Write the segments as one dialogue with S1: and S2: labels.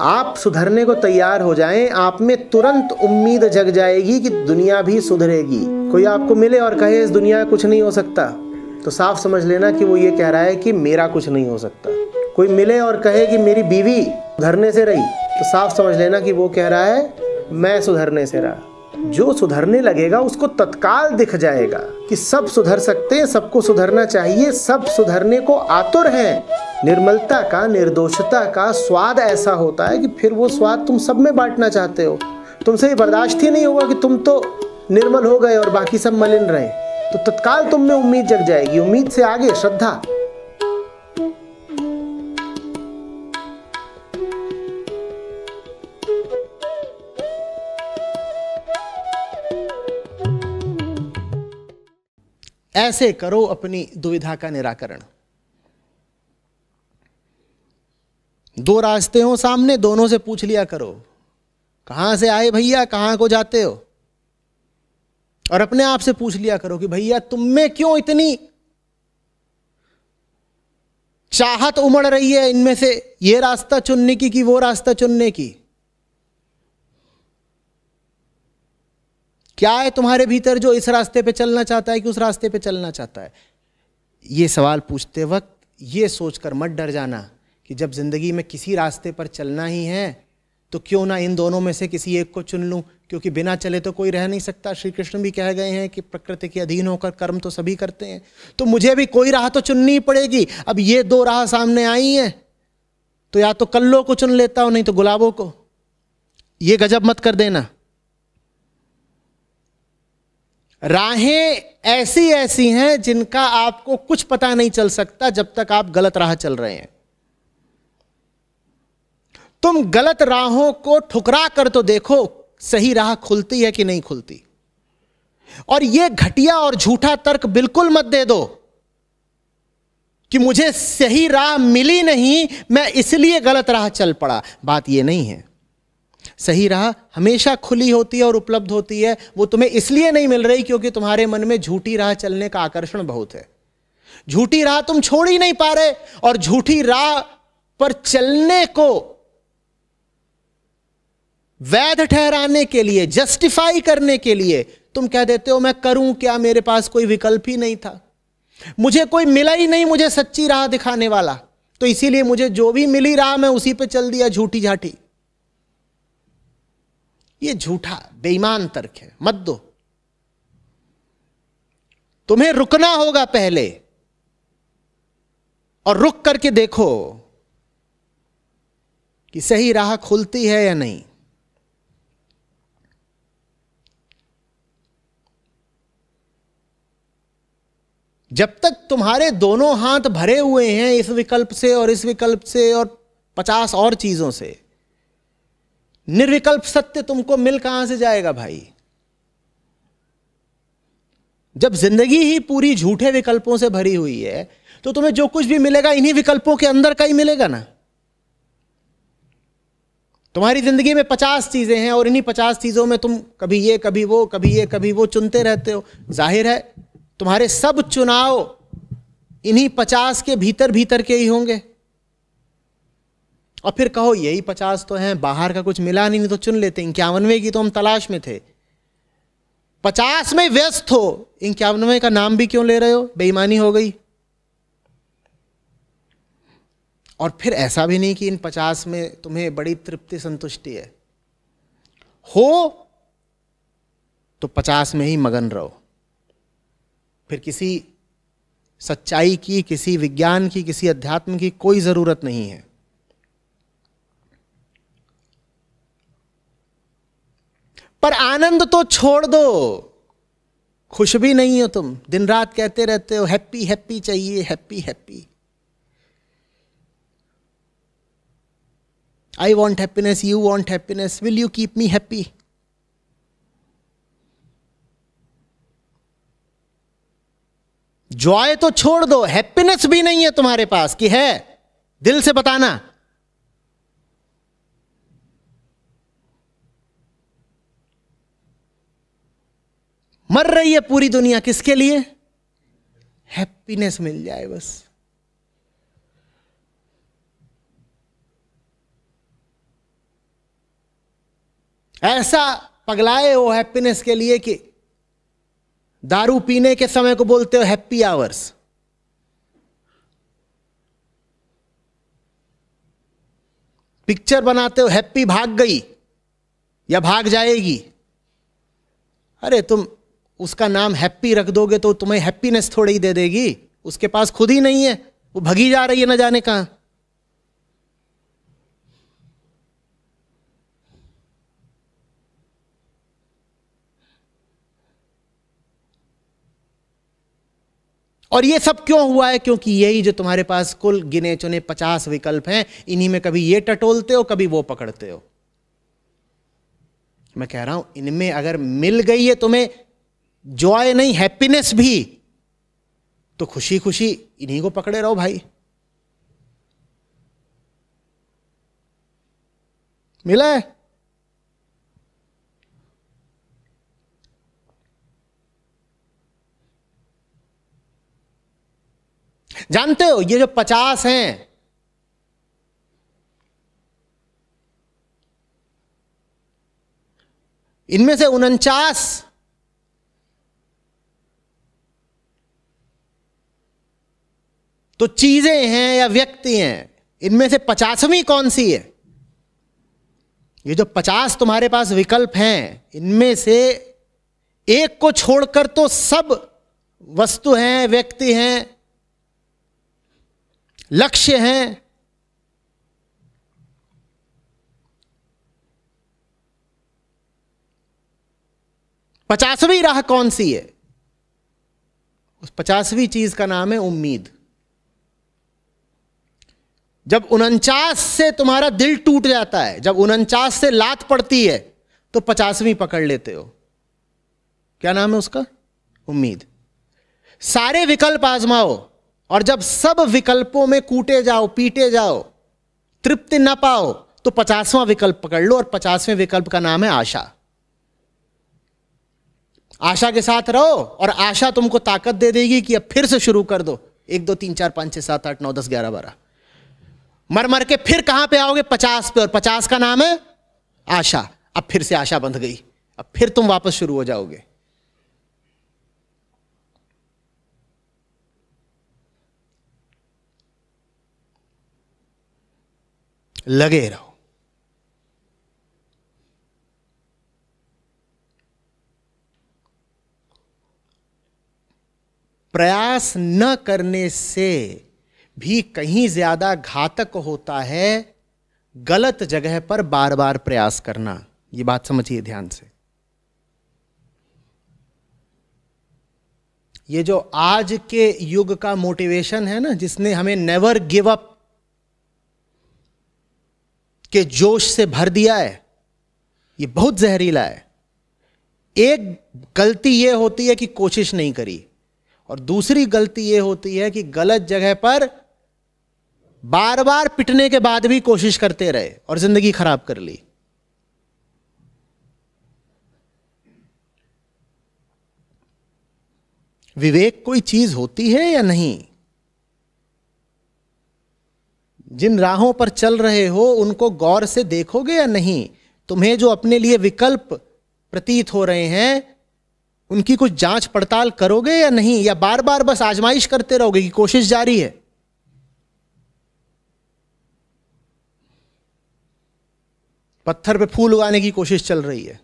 S1: आप सुधरने को तैयार हो जाएं आप में तुरंत उम्मीद जग जाएगी कि दुनिया भी सुधरेगी कोई आपको मिले और कहे इस दुनिया में कुछ नहीं हो सकता तो साफ समझ लेना कि वो ये कह रहा है कि मेरा कुछ नहीं हो सकता कोई मिले और कहे कि मेरी बीवी सुधरने से रही तो साफ समझ लेना कि वो कह रहा है मैं सुधरने से रहा जो सुधरने लगेगा उसको तत्काल दिख जाएगा कि सब सुधर सकते हैं सबको सुधरना चाहिए सब सुधरने को आतुर हैं निर्मलता का निर्दोषता का स्वाद ऐसा होता है कि फिर वो स्वाद तुम सब में बांटना चाहते हो तुमसे ये बर्दाश्त ही नहीं होगा कि तुम तो निर्मल हो गए और बाकी सब मलिन रहे तो तत्काल तुम में उम्मीद जग जाएगी उम्मीद से आगे श्रद्धा ऐसे करो अपनी दुविधा का निराकरण दो रास्ते हो सामने दोनों से पूछ लिया करो कहां से आए भैया कहां को जाते हो और अपने आप से पूछ लिया करो कि भैया तुम में क्यों इतनी चाहत उमड़ रही है इनमें से ये रास्ता चुनने की कि वो रास्ता चुनने की क्या है तुम्हारे भीतर जो इस रास्ते पे चलना चाहता है कि उस रास्ते पे चलना चाहता है ये सवाल पूछते वक्त ये सोचकर मत डर जाना कि जब ज़िंदगी में किसी रास्ते पर चलना ही है तो क्यों ना इन दोनों में से किसी एक को चुन लूँ क्योंकि बिना चले तो कोई रह नहीं सकता श्री कृष्ण भी कह गए हैं कि प्रकृति के अधीन होकर कर्म तो सभी करते हैं तो मुझे भी कोई राह तो चुननी पड़ेगी अब ये दो राह सामने आई हैं तो या तो कल्लो को चुन लेता हो नहीं तो गुलाबों को ये गजब मत कर देना राहें ऐसी ऐसी हैं जिनका आपको कुछ पता नहीं चल सकता जब तक आप गलत राह चल रहे हैं तुम गलत राहों को ठुकरा कर तो देखो सही राह खुलती है कि नहीं खुलती और यह घटिया और झूठा तर्क बिल्कुल मत दे दो कि मुझे सही राह मिली नहीं मैं इसलिए गलत राह चल पड़ा बात यह नहीं है सही राह हमेशा खुली होती है और उपलब्ध होती है वो तुम्हें इसलिए नहीं मिल रही क्योंकि तुम्हारे मन में झूठी राह चलने का आकर्षण बहुत है झूठी राह तुम छोड़ ही नहीं पा रहे और झूठी राह पर चलने को वैध ठहराने के लिए जस्टिफाई करने के लिए तुम कह देते हो मैं करूं क्या मेरे पास कोई विकल्प ही नहीं था मुझे कोई मिला ही नहीं मुझे सच्ची राह दिखाने वाला तो इसीलिए मुझे जो भी मिली राह मैं उसी पे चल दिया झूठी झाठी ये झूठा बेईमान तर्क है मत दो तुम्हें रुकना होगा पहले और रुक करके देखो कि सही राह खुलती है या नहीं जब तक तुम्हारे दोनों हाथ भरे हुए हैं इस विकल्प से और इस विकल्प से और पचास और चीजों से निर्विकल्प सत्य तुमको मिल कहां से जाएगा भाई जब जिंदगी ही पूरी झूठे विकल्पों से भरी हुई है तो तुम्हें जो कुछ भी मिलेगा इन्हीं विकल्पों के अंदर का ही मिलेगा ना तुम्हारी जिंदगी में पचास चीजें हैं और इन्हीं पचास चीजों में तुम कभी ये कभी वो कभी ये कभी वो चुनते रहते हो जाहिर है तुम्हारे सब चुनाव इन्हीं पचास के भीतर भीतर के ही होंगे और फिर कहो यही पचास तो हैं बाहर का कुछ मिला नहीं, तो चुन लेते इक्यावनवे की तो हम तलाश में थे पचास में व्यस्त हो इक्यावनवे का नाम भी क्यों ले रहे हो बेईमानी हो गई और फिर ऐसा भी नहीं कि इन पचास में तुम्हें बड़ी तृप्ति संतुष्टि है हो तो पचास में ही मगन रहो फिर किसी सच्चाई की किसी विज्ञान की किसी अध्यात्म की कोई ज़रूरत नहीं है पर आनंद तो छोड़ दो खुश भी नहीं हो तुम दिन रात कहते रहते हो हैप्पी हैप्पी चाहिए happy happy I want happiness you want happiness will you keep me happy joy तो छोड़ दो हैप्पीनेस भी नहीं है तुम्हारे पास कि है दिल से बताना मर रही है पूरी दुनिया किसके लिए हैप्पीनेस मिल जाए बस ऐसा पगलाए वो हैप्पीनेस के लिए कि दारू पीने के समय को बोलते हो हैप्पी आवर्स पिक्चर बनाते हो हैप्पी भाग गई या भाग जाएगी अरे तुम उसका नाम हैप्पी रख दोगे तो तुम्हें हैप्पीनेस थोड़ी दे देगी उसके पास खुद ही नहीं है वो भगी जा रही है ना जाने कहा और ये सब क्यों हुआ है क्योंकि यही जो तुम्हारे पास कुल गिने चुने पचास विकल्प हैं इन्हीं में कभी ये टटोलते हो कभी वो पकड़ते हो मैं कह रहा हूं इनमें अगर मिल गई है तुम्हें जॉय नहीं हैप्पीनेस भी तो खुशी खुशी इन्हीं को पकड़े रहो भाई मिला है जानते हो ये जो पचास हैं इनमें से उनचास तो चीजें हैं या व्यक्ति हैं इनमें से पचासवीं कौन सी है ये जो पचास तुम्हारे पास विकल्प हैं इनमें से एक को छोड़कर तो सब वस्तु हैं व्यक्ति हैं लक्ष्य हैं पचासवीं राह कौन सी है उस पचासवीं चीज का नाम है उम्मीद जब उनचास से तुम्हारा दिल टूट जाता है जब उनचास से लात पड़ती है तो पचासवीं पकड़ लेते हो क्या नाम है उसका उम्मीद सारे विकल्प आजमाओ और जब सब विकल्पों में कूटे जाओ पीटे जाओ तृप्ति ना पाओ तो पचासवां विकल्प पकड़ लो और पचासवें विकल्प का नाम है आशा आशा के साथ रहो और आशा तुमको ताकत दे देगी कि अब फिर से शुरू कर दो एक दो तीन चार पांच छह सात आठ नौ दस ग्यारह बारह मर मर के फिर कहां पे आओगे पचास पे और पचास का नाम है आशा अब फिर से आशा बंध गई अब फिर तुम वापस शुरू हो जाओगे लगे रहो प्रयास न करने से भी कहीं ज़्यादा घातक होता है गलत जगह पर बार बार प्रयास करना ये बात समझिए ध्यान से ये जो आज के युग का मोटिवेशन है ना जिसने हमें नेवर गिव अप के जोश से भर दिया है ये बहुत जहरीला है एक गलती ये होती है कि कोशिश नहीं करी और दूसरी गलती ये होती है कि गलत जगह पर बार बार पिटने के बाद भी कोशिश करते रहे और जिंदगी खराब कर ली विवेक कोई चीज होती है या नहीं जिन राहों पर चल रहे हो उनको गौर से देखोगे या नहीं तुम्हें जो अपने लिए विकल्प प्रतीत हो रहे हैं उनकी कुछ जांच पड़ताल करोगे या नहीं या बार बार बस आजमाइश करते रहोगे कि कोशिश जारी है पत्थर पे फूल उगाने की कोशिश चल रही है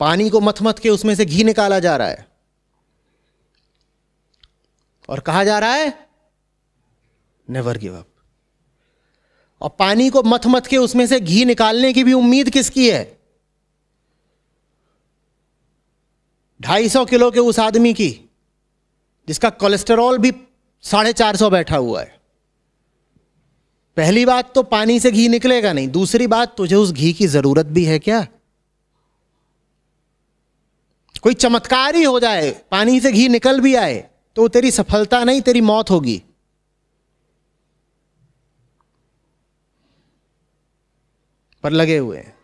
S1: पानी को मथ मथ के उसमें से घी निकाला जा रहा है और कहा जा रहा है नेवर गिव अप और पानी को मथ मथ के उसमें से घी निकालने की भी उम्मीद किसकी है ढाई सौ किलो के उस आदमी की जिसका कोलेस्टेरॉल भी साढ़े चार सौ बैठा हुआ है पहली बात तो पानी से घी निकलेगा नहीं दूसरी बात तुझे उस घी की जरूरत भी है क्या कोई चमत्कार ही हो जाए पानी से घी निकल भी आए तो तेरी सफलता नहीं तेरी मौत होगी पर लगे हुए हैं